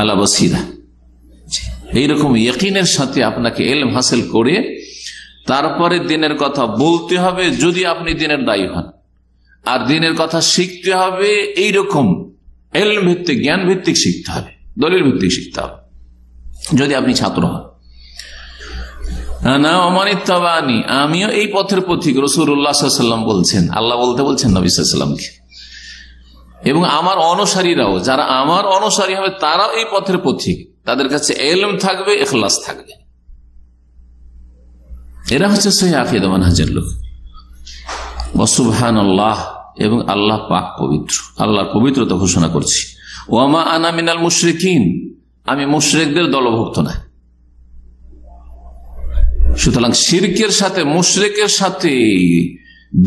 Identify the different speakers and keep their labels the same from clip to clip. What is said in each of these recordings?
Speaker 1: আলা বসিরা এইরকম ইয়কিনের সাথে আপনাকে এলম হাসিল করে তারপরে দিনের কথা বলতে হবে যদি আপনি দিনের দায়ী হন আর দিনের কথা শিখতে হবে এইরকম এলম ভিত্তিক জ্ঞান ভিত্তিক শিখতে হবে দলিল ভিত্তিক শিখতে হবে যদি আপনি ছাত্র হন না আমিও এই পথের পথিক রসুল্লাহাম বলছেন আল্লাহ বলতে বলছেন সাল্লামকে এবং আমার অনুসারীরাও যারা আমার অনুসারী হবে তারাও এই পথের পথিক তাদের কাছে এলম থাকবে এখলাস থাকবে এরা হচ্ছে সেই আকিদমান হাজের লোক বসুবহান আল্লাহ এবং আল্লাহ পাক পবিত্র আল্লাহর পবিত্রতা ঘোষণা করছি ওয়ামা আনা মিনাল মুশরিকিন আমি মুশরেকদের দলভুক্ত না সুতরাং শিরকের সাথে মুশরেকের সাথে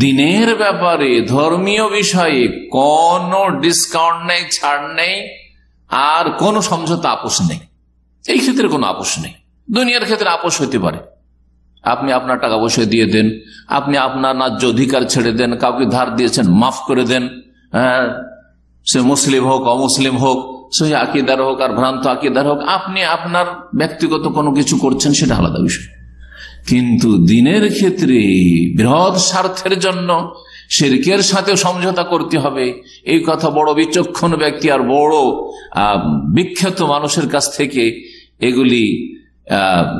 Speaker 1: দিনের ব্যাপারে ধর্মীয় বিষয়ে কোনো ডিসকাউন্ট নেই ছাড় নেই আর কোন সমঝোতা আপোষ নেই এই ক্ষেত্রে কোনো আপোষ নেই দুনিয়ার ক্ষেত্রে আপোষ হইতে পারে আপনি আপনার টাকা পয়সা দিয়ে দেন আপনি আপনার ন্যায্য অধিকার ছেড়ে দেন কাউকে ধার দিয়েছেন মাফ করে দেন হ্যাঁ, সে মুসলিম হোক অমুসলিম হোক সে আকিদার হোক আর ভ্রান্ত আকিদার হোক আপনি আপনার ব্যক্তিগত কোনো কিছু করছেন সেটা আলাদা বিষয় কিন্তু দিনের ক্ষেত্রে বৃহৎ স্বার্থের জন্য শেরকের সাথে সমঝোতা করতে হবে এই কথা বড় বিচক্ষণ ব্যক্তি আর বড় বিখ্যাত মানুষের কাছ থেকে এগুলি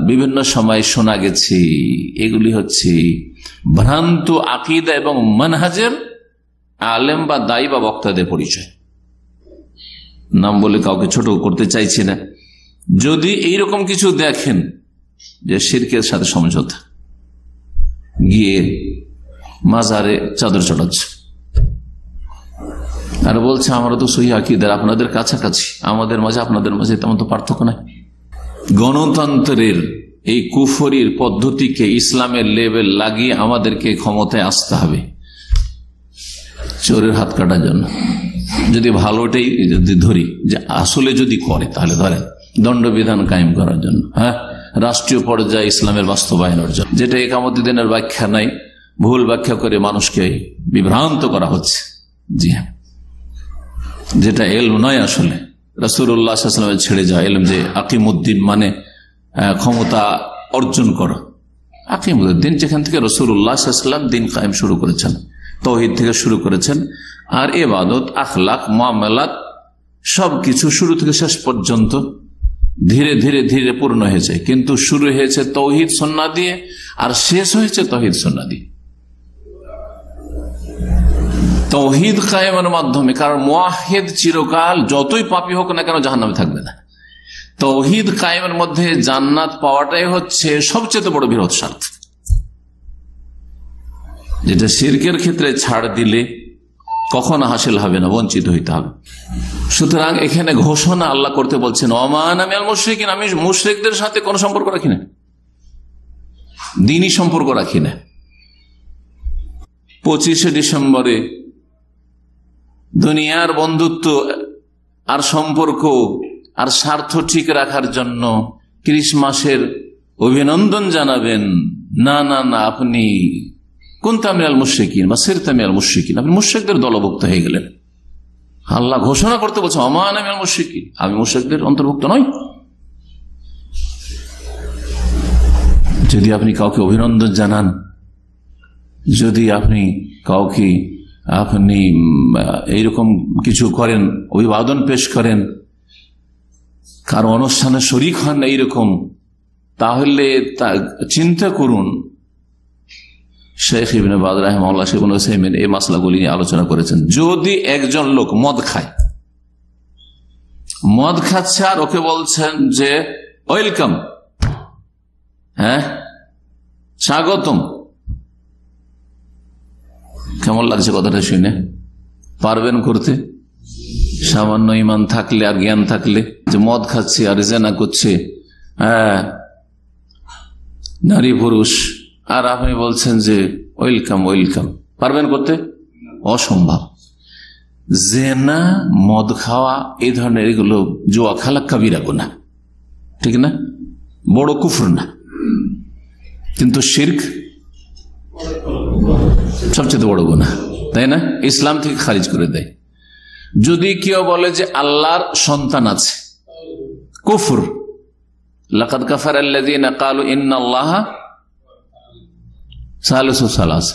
Speaker 1: বিভিন্ন সময় শোনা গেছে এগুলি হচ্ছে ভ্রান্ত আকিদা এবং মানহাজের আলেম বা দায়ী বা বক্তাদের পরিচয় নাম বলে কাউকে ছোট করতে চাইছি না যদি এইরকম কিছু দেখেন যে শিরকের সাথে সমঝোতা গিয়ে মাজারে চাদর চড়াচ্ছে আর বলছে আমরা তো সহি আপনাদের কাছাকাছি আমাদের মাঝে আপনাদের মাঝে তেমন তো পার্থক্য নাই গণতন্ত্রের এই কুফরির পদ্ধতিকে ইসলামের লেভেল লাগিয়ে আমাদেরকে ক্ষমতায় আসতে হবে চোরের হাত কাটার জন্য যদি ভালোটাই যদি ধরি যে আসলে যদি করে তাহলে ধরেন দণ্ডবিধান কায়েম করার জন্য হ্যাঁ রাষ্ট্রীয় পর্যায়ে ইসলামের বাস্তবায়ন অর্জন যেটা একামতিদিনের ব্যাখ্যা নাই ভুল ব্যাখ্যা করে মানুষকে বিভ্রান্ত করা হচ্ছে জি হ্যাঁ যেটা এলম নয় আসলে রাসুল্লাহামের ছেড়ে যাওয়া এলম যে আকিমুদ্দিন মানে ক্ষমতা অর্জন করা আকিমুদ্দিন যেখান থেকে রসুল্লাহাম দিন কায়েম শুরু করেছেন তহিদ থেকে শুরু করেছেন আর এবাদত আখলাখ মামলাত সবকিছু শুরু থেকে শেষ পর্যন্ত ধীরে ধীরে ধীরে পূর্ণ হয়েছে কিন্তু শুরু হয়েছে তৌহিদ সন্না দিয়ে আর শেষ হয়েছে তহিদ সন্না দিয়ে তৌহিদ কায়েমের মাধ্যমে কারণ মোয়াহেদ চিরকাল যতই পাপি হোক না কেন জাহান্নামে থাকবে না তৌহিদ কায়েমের মধ্যে জান্নাত পাওয়াটাই হচ্ছে সবচেয়ে বড় বৃহৎ স্বার্থ যেটা সিরকের ক্ষেত্রে ছাড় দিলে কখনো হাসিল হবে না বঞ্চিত হইতে হবে সুতরাং এখানে ঘোষণা আল্লাহ করতে বলছেন অমান আমি আল মুশ্রিক আমি মুশ্রিকদের সাথে কোনো সম্পর্ক রাখি না দিনই সম্পর্ক রাখি না পঁচিশে ডিসেম্বরে দুনিয়ার বন্ধুত্ব আর সম্পর্ক আর স্বার্থ ঠিক রাখার জন্য ক্রিসমাসের অভিনন্দন জানাবেন না না না আপনি কোনতামিয়াল মুশ্রিকিন বা সেরতামিয়াল মুশ্রিকিন আপনি মুশ্রিকদের দলভুক্ত হয়ে গেলেন আল্লাহ ঘোষণা করতে বলছে অমান আমি মুশ্রিকিন আমি মুশ্রিকদের অন্তর্ভুক্ত নই যদি আপনি কাউকে অভিনন্দন জানান যদি আপনি কাউকে আপনি এইরকম কিছু করেন অভিবাদন পেশ করেন কারো অনুষ্ঠানে শরিক হন এইরকম তাহলে চিন্তা করুন শেখ ইবিন বাদ রাহেমাল্লা শেখ হোসেমিন এই মাসলাগুলি নিয়ে আলোচনা করেছেন যদি একজন লোক মদ খায় মদ খাচ্ছে আর ওকে বলছেন যে ওয়েলকাম হ্যাঁ স্বাগতম কেমন লাগছে কথাটা শুনে পারবেন করতে সামান্য ইমান থাকলে আর জ্ঞান থাকলে যে মদ খাচ্ছে আর জেনা করছে হ্যাঁ নারী পুরুষ আর আপনি বলছেন যে ওয়েলকাম ওয়েলকাম পারবেন করতে অসম্ভব জেনা মদ খাওয়া এই ধরনের এগুলো জোয়া খালা কাবিরা গোনা ঠিক না বড় কুফর না কিন্তু শির্ক সবচেয়ে বড় গোনা তাই না ইসলাম থেকে খারিজ করে দেয় যদি কেউ বলে যে আল্লাহর সন্তান আছে কুফুর লাকাত কাফার আল্লাহ কালু ইন্না আল্লাহ সালাস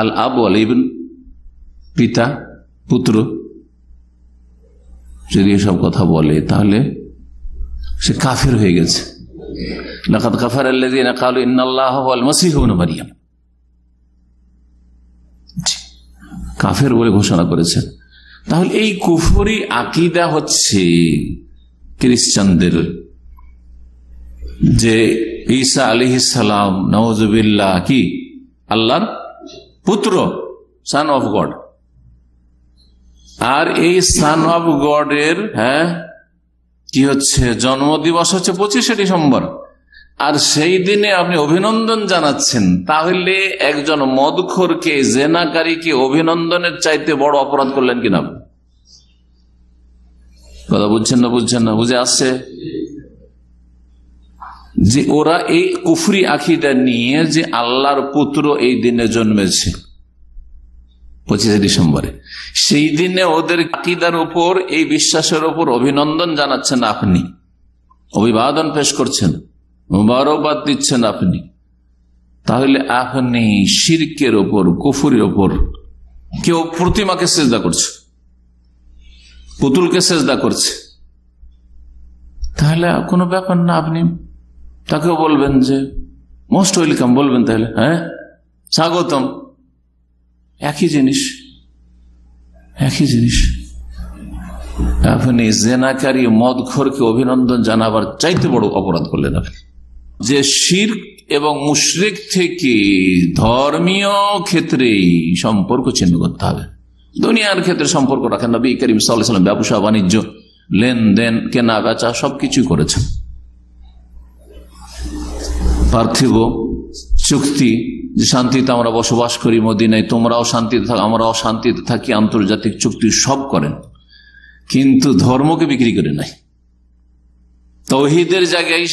Speaker 1: আল আবু আল ইবন পিতা পুত্র যদি এসব কথা বলে তাহলে সে কাফের হয়ে গেছে ইন্নাল্লাহ কাফের বলে ঘোষণা করেছেন তাহলে এই কুফরি আকিদা হচ্ছে খ্রিস্টানদের যে ঈসা আলী ইসালাম নওয়াজবিল্লা কি আল্লাহর পুত্র সান অফ গড আর এই সান অফ গডের হ্যাঁ কি হচ্ছে জন্মদিবস হচ্ছে পঁচিশে ডিসেম্বর আর সেই দিনে আপনি অভিনন্দন জানাচ্ছেন তাহলে একজন মদখোরকে জেনাকারীকে অভিনন্দনের চাইতে বড় অপরাধ করলেন কিনা কথা বুঝছেন না বুঝছেন না বুঝে আসছে যে ওরা এই কুফরি আখিটা নিয়ে যে আল্লাহর পুত্র এই দিনে জন্মেছে পঁচিশে ডিসেম্বরে সেই দিনে ওদের আকিদার উপর এই বিশ্বাসের উপর অভিনন্দন জানাচ্ছেন আপনি অভিবাদন পেশ করছেন মুবারকবাদ দিচ্ছেন আপনি তাহলে আপনি শিরকের ওপর কুফুরের ওপর কেউ প্রতিমাকে সেজদা করছে পুতুলকে সেজদা করছে তাহলে কোনো ব্যাপার না আপনি তাকেও বলবেন যে মোস্ট ওয়েলকাম বলবেন তাহলে হ্যাঁ স্বাগতম একই জিনিস একই জিনিস আপনি জেনাকারী মদঘরকে অভিনন্দন জানাবার চাইতে বড় অপরাধ করলেন আপনি যে শির এবং মুশরিক থেকে ধর্মীয় ক্ষেত্রেই সম্পর্ক ছিন্ন করতে হবে দুনিয়ার ক্ষেত্রে সম্পর্ক রাখেন নবী করিম সাল্লাম ব্যবসা বাণিজ্য লেনদেন কেনা বেচা সবকিছু করেছেন পার্থিব চুক্তি যে শান্তিতে আমরা বসবাস করি মদিনায় তোমরাও শান্তিতে থাক আমরাও শান্তিতে থাকি আন্তর্জাতিক চুক্তি সব করেন কিন্তু ধর্মকে বিক্রি করে নাই তহিদের জায়গায়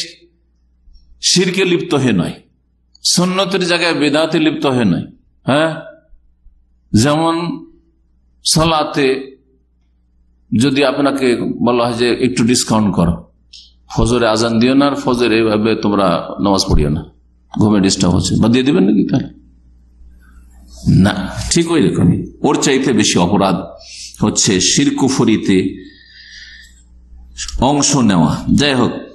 Speaker 1: শিরকে লিপ্ত হয়ে নয় সন্ন্যতের জায়গায় বেদাতে লিপ্ত হয়ে নয় হ্যাঁ যেমন সালাতে যদি আপনাকে বলা হয় যে একটু ডিসকাউন্ট করো ফজরে আজান দিও না আর ফজর এইভাবে তোমরা নামাজ পড়িও না ঘুমে ডিস্টার্ব হচ্ছে বা দিয়ে দেবেন নাকি তাহলে না ঠিক ওই রকমই ওর চাইতে বেশি অপরাধ হচ্ছে শিরকুফরিতে অংশ নেওয়া যাই হোক